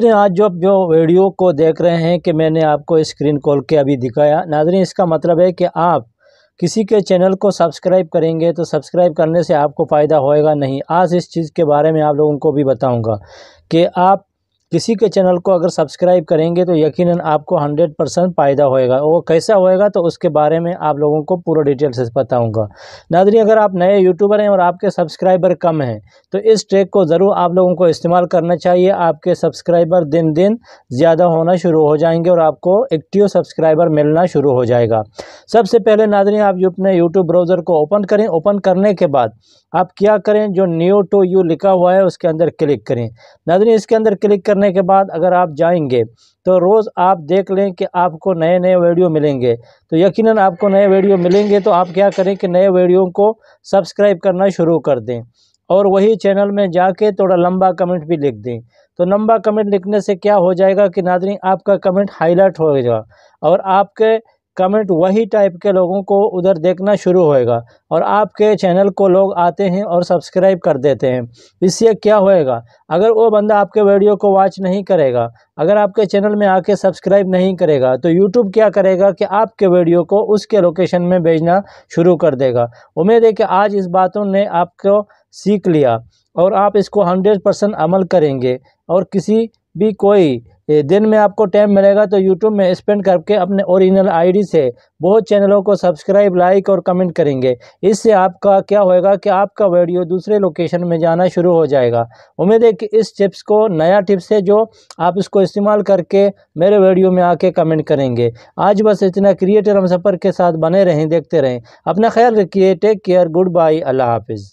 नाजरीन आज जो जो वीडियो को देख रहे हैं कि मैंने आपको स्क्रीन खोल के अभी दिखाया नाजरीन इसका मतलब है कि आप किसी के चैनल को सब्सक्राइब करेंगे तो सब्सक्राइब करने से आपको फ़ायदा होएगा नहीं आज इस चीज़ के बारे में आप लोगों को भी बताऊंगा कि आप किसी के चैनल को अगर सब्सक्राइब करेंगे तो यकीनन आपको 100 परसेंट फ़ायदा होएगा वो कैसा होएगा तो उसके बारे में आप लोगों को पूरा डिटेल से बताऊंगा नादरी अगर आप नए यूट्यूबर हैं और आपके सब्सक्राइबर कम हैं तो इस ट्रैक को ज़रूर आप लोगों को इस्तेमाल करना चाहिए आपके सब्सक्राइबर दिन दिन ज़्यादा होना शुरू हो जाएंगे और आपको एक्टिव सब्सक्राइबर मिलना शुरू हो जाएगा सबसे पहले नादरी आप अपने यूट्यूब ब्राउज़र को ओपन करें ओपन करने के बाद आप क्या करें जो न्यू टू यू लिखा हुआ है उसके अंदर क्लिक करें नादरी इसके अंदर क्लिक कर करने के बाद अगर आप जाएंगे तो रोज़ आप देख लें कि आपको नए नए वीडियो मिलेंगे तो यकीनन आपको नए वीडियो मिलेंगे तो आप क्या करें कि नए वीडियो को सब्सक्राइब करना शुरू कर दें और वही चैनल में जाके थोड़ा लंबा कमेंट भी लिख दें तो लंबा कमेंट लिखने से क्या हो जाएगा कि नादरी आपका कमेंट हाईलाइट होगा और आपके कमेंट वही टाइप के लोगों को उधर देखना शुरू होएगा और आपके चैनल को लोग आते हैं और सब्सक्राइब कर देते हैं इससे क्या होएगा अगर वो बंदा आपके वीडियो को वॉच नहीं करेगा अगर आपके चैनल में आके सब्सक्राइब नहीं करेगा तो यूट्यूब क्या करेगा कि आपके वीडियो को उसके लोकेशन में भेजना शुरू कर देगा उम्मीद है कि आज इस बातों ने आपको सीख लिया और आप इसको हंड्रेड परसेंट अमल करेंगे और किसी भी कोई दिन में आपको टाइम मिलेगा तो यूट्यूब में स्पेंड करके अपने ओरिजिनल आईडी से बहुत चैनलों को सब्सक्राइब लाइक और कमेंट करेंगे इससे आपका क्या होएगा कि आपका वीडियो दूसरे लोकेशन में जाना शुरू हो जाएगा उम्मीद है कि इस टिप्स को नया टिप्स है जो आप इसको इस्तेमाल करके मेरे वीडियो में आके कमेंट करेंगे आज बस इतना क्रिएटर हम सफ़र के साथ बने रहें देखते रहें अपना ख्याल रखिए टेक केयर गुड बाय अल्लाह हाफिज़